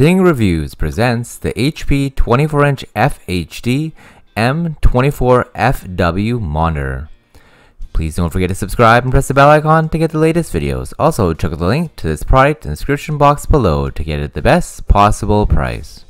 Ding Reviews presents the HP 24-inch FHD M24FW monitor. Please don't forget to subscribe and press the bell icon to get the latest videos. Also, check out the link to this product in the description box below to get it at the best possible price.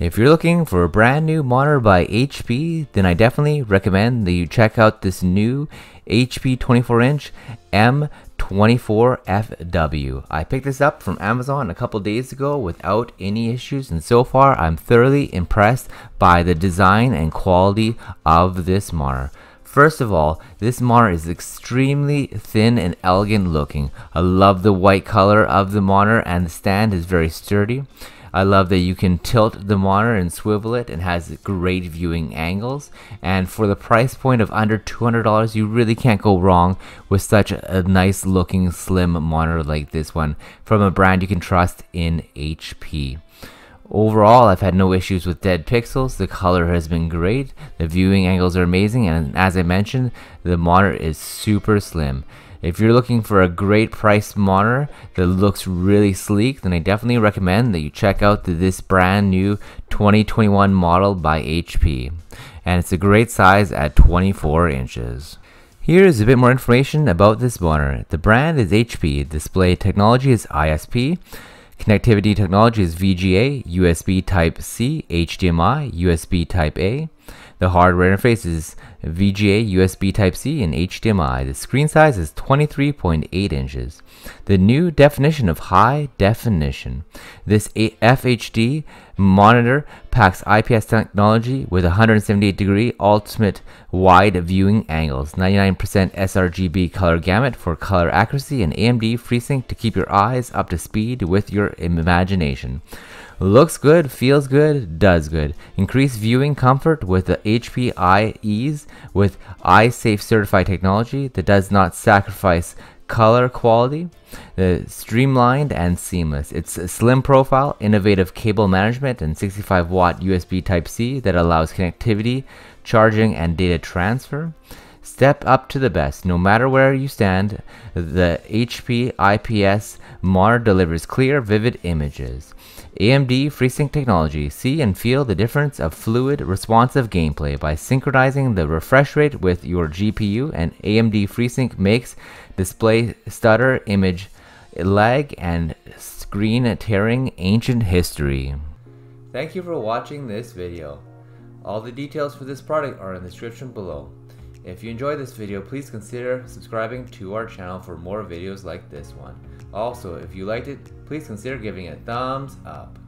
If you're looking for a brand new monitor by HP, then I definitely recommend that you check out this new HP 24 inch M24FW. I picked this up from Amazon a couple days ago without any issues and so far I'm thoroughly impressed by the design and quality of this monitor. First of all, this monitor is extremely thin and elegant looking. I love the white color of the monitor and the stand is very sturdy. I love that you can tilt the monitor and swivel it and has great viewing angles. And for the price point of under $200, you really can't go wrong with such a nice looking slim monitor like this one from a brand you can trust in HP. Overall, I've had no issues with dead pixels, the color has been great, the viewing angles are amazing, and as I mentioned, the monitor is super slim. If you're looking for a great price monitor that looks really sleek, then I definitely recommend that you check out this brand new 2021 model by HP. And it's a great size at 24 inches. Here is a bit more information about this monitor. The brand is HP, display technology is ISP, connectivity technology is VGA, USB Type-C, HDMI, USB Type-A, the hardware interface is VGA, USB Type-C, and HDMI. The screen size is 23.8 inches. The new definition of high definition. This FHD monitor packs IPS technology with 178 degree ultimate wide viewing angles, 99% sRGB color gamut for color accuracy, and AMD FreeSync to keep your eyes up to speed with your imagination. Looks good, feels good, does good. Increase viewing comfort with the HP Ease with Safe certified technology that does not sacrifice color quality, uh, streamlined and seamless. It's a slim profile, innovative cable management, and 65 watt USB Type C that allows connectivity, charging, and data transfer. Step up to the best. No matter where you stand, the HP IPS monitor delivers clear, vivid images. AMD FreeSync technology, see and feel the difference of fluid, responsive gameplay by synchronizing the refresh rate with your GPU and AMD FreeSync makes display stutter, image lag, and screen tearing ancient history. Thank you for watching this video. All the details for this product are in the description below. If you enjoyed this video, please consider subscribing to our channel for more videos like this one. Also, if you liked it, please consider giving it a thumbs up.